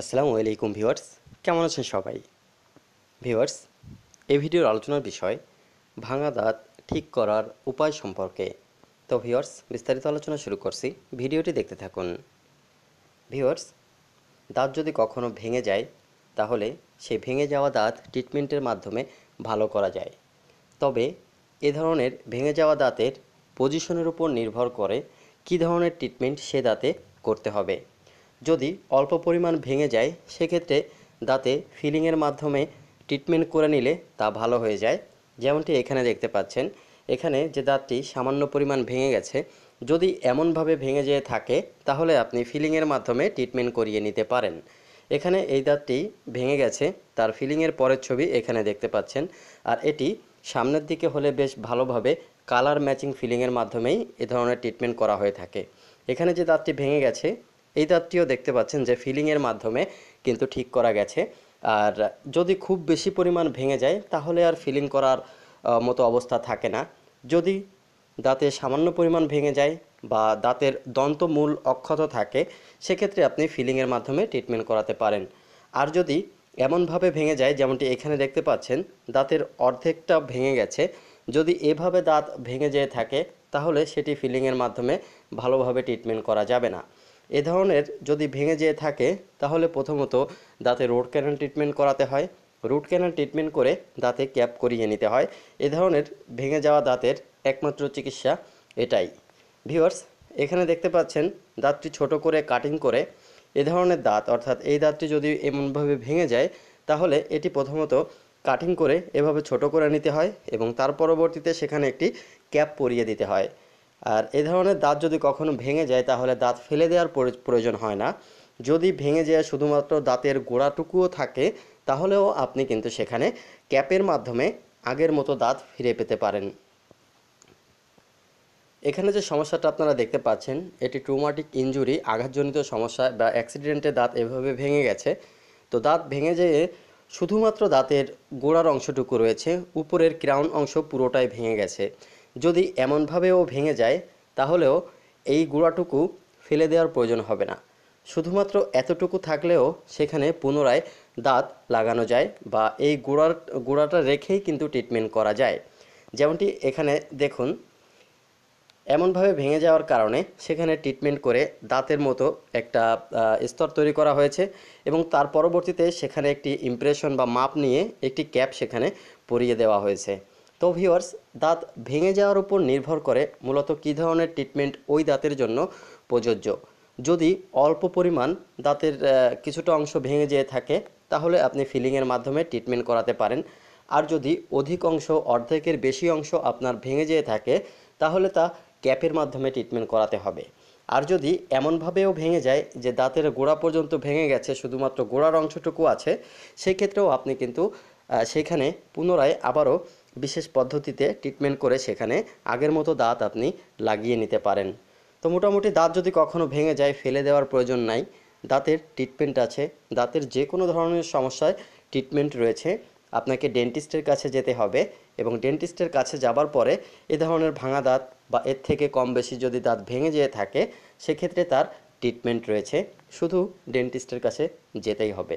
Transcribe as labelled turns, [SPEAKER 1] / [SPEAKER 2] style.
[SPEAKER 1] আসসালামু আলাইকুম ভিওয়ার্স কেমন আছেন সবাই ভিওয়ার্স এই ভিডিওর আলোচনার বিষয় ভাঙা দাঁত ঠিক করার উপায় সম্পর্কে তো ভিওয়ার্স বিস্তারিত আলোচনা শুরু করছি ভিডিওটি দেখতে থাকুন ভিওয়ার্স দাঁত যদি কখনো ভেঙে যায় তাহলে সেই ভেঙে যাওয়া দাঁত ট্রিটমেন্টের মাধ্যমে ভালো করা যায় তবে এ ধরনের ভেঙে যাওয়া দাঁতের পজিশনের উপর নির্ভর করে কি ধরনের ট্রিটমেন্ট সে দাঁতে করতে হবে যদি অল্প পরিমাণ ভেঙে যায় সেক্ষেত্রে দাঁতে ফিলিংয়ের মাধ্যমে ট্রিটমেন্ট করে নিলে তা ভালো হয়ে যায় যেমনটি এখানে দেখতে পাচ্ছেন এখানে যে দাঁতটি সামান্য পরিমাণ ভেঙে গেছে যদি এমনভাবে ভেঙে যেয়ে থাকে তাহলে আপনি ফিলিংয়ের মাধ্যমে ট্রিটমেন্ট করিয়ে নিতে পারেন এখানে এই দাঁতটি ভেঙে গেছে তার ফিলিংয়ের পরের ছবি এখানে দেখতে পাচ্ছেন আর এটি সামনের দিকে হলে বেশ ভালোভাবে কালার ম্যাচিং ফিলিংয়ের মাধ্যমেই এ ধরনের ট্রিটমেন্ট করা হয়ে থাকে এখানে যে দাঁতটি ভেঙে গেছে এই দাঁতটিও দেখতে পাচ্ছেন যে ফিলিংয়ের মাধ্যমে কিন্তু ঠিক করা গেছে আর যদি খুব বেশি পরিমাণ ভেঙে যায় তাহলে আর ফিলিং করার মতো অবস্থা থাকে না যদি দাঁতে সামান্য পরিমাণ ভেঙে যায় বা দাঁতের দন্তমূল অক্ষত থাকে সেক্ষেত্রে আপনি ফিলিংয়ের মাধ্যমে ট্রিটমেন্ট করাতে পারেন আর যদি এমনভাবে ভেঙে যায় যেমনটি এখানে দেখতে পাচ্ছেন দাঁতের অর্ধেকটা ভেঙে গেছে যদি এভাবে দাঁত ভেঙে যেয়ে থাকে তাহলে সেটি ফিলিংয়ের মাধ্যমে ভালোভাবে ট্রিটমেন্ট করা যাবে না এ ধরনের যদি ভেঙে যেয়ে থাকে তাহলে প্রথমত দাঁতে রুট ক্যানাল ট্রিটমেন্ট করাতে হয় রুট ক্যানাল ট্রিটমেন্ট করে দাঁতে ক্যাপ করিয়ে নিতে হয় এ ধরনের ভেঙে যাওয়া দাঁতের একমাত্র চিকিৎসা এটাই ভিওর্স এখানে দেখতে পাচ্ছেন দাঁতটি ছোট করে কাটিং করে এ ধরনের দাঁত অর্থাৎ এই দাঁতটি যদি এমনভাবে ভেঙে যায় তাহলে এটি প্রথমত কাটিং করে এভাবে ছোট করে নিতে হয় এবং তার পরবর্তীতে সেখানে একটি ক্যাপ পরিয়ে দিতে হয় আর এ ধরনের দাঁত যদি কখনো ভেঙে যায় তাহলে দাঁত ফেলে দেওয়ার প্রয়োজন হয় না যদি ভেঙে যায় শুধুমাত্র দাঁতের গোড়াটুকুও থাকে তাহলেও আপনি কিন্তু সেখানে ক্যাপের মাধ্যমে আগের মতো দাঁত ফিরে পেতে পারেন এখানে যে সমস্যাটা আপনারা দেখতে পাচ্ছেন এটি ট্রুমাটিক ইঞ্জুরি আঘাতজনিত সমস্যা বা অ্যাক্সিডেন্টে দাঁত এভাবে ভেঙে গেছে তো দাঁত ভেঙে যেয়ে শুধুমাত্র দাঁতের গোড়ার অংশটুকু রয়েছে উপরের ক্রাউন অংশ পুরোটাই ভেঙে গেছে যদি এমনভাবেও ভেঙে যায় তাহলেও এই গুঁড়াটুকু ফেলে দেওয়ার প্রয়োজন হবে না শুধুমাত্র এতটুকু থাকলেও সেখানে পুনরায় দাঁত লাগানো যায় বা এই গুঁড়ার গুঁড়াটা রেখেই কিন্তু ট্রিটমেন্ট করা যায় যেমনটি এখানে দেখুন এমনভাবে ভেঙে যাওয়ার কারণে সেখানে ট্রিটমেন্ট করে দাঁতের মতো একটা স্তর তৈরি করা হয়েছে এবং তার পরবর্তীতে সেখানে একটি ইমপ্রেশন বা মাপ নিয়ে একটি ক্যাপ সেখানে পরিয়ে দেওয়া হয়েছে তো ভিওয়ার্স দাঁত ভেঙে যাওয়ার উপর নির্ভর করে মূলত কী ধরনের ট্রিটমেন্ট ওই দাঁতের জন্য প্রযোজ্য যদি অল্প পরিমাণ দাঁতের কিছুটা অংশ ভেঙে যেয়ে থাকে তাহলে আপনি ফিলিংয়ের মাধ্যমে ট্রিটমেন্ট করাতে পারেন আর যদি অধিক অংশ অর্ধেকের বেশি অংশ আপনার ভেঙে যেয়ে থাকে তাহলে তা ক্যাপের মাধ্যমে ট্রিটমেন্ট করাতে হবে আর যদি এমনভাবেও ভেঙে যায় যে দাঁতের গোড়া পর্যন্ত ভেঙে গেছে শুধুমাত্র গোড়ার অংশটুকু আছে সেক্ষেত্রেও আপনি কিন্তু সেখানে পুনরায় আবারও বিশেষ পদ্ধতিতে ট্রিটমেন্ট করে সেখানে আগের মতো দাঁত আপনি লাগিয়ে নিতে পারেন তো মোটামুটি দাঁত যদি কখনও ভেঙে যায় ফেলে দেওয়ার প্রয়োজন নাই দাঁতের ট্রিটমেন্ট আছে দাঁতের যে কোনো ধরনের সমস্যায় ট্রিটমেন্ট রয়েছে আপনাকে ডেন্টিস্টের কাছে যেতে হবে এবং ডেন্টিস্টের কাছে যাবার পরে এ ধরনের ভাঙা দাঁত বা এর থেকে কম বেশি যদি দাঁত ভেঙে যেয়ে থাকে সেক্ষেত্রে তার ট্রিটমেন্ট রয়েছে শুধু ডেন্টিস্টের কাছে যেতেই হবে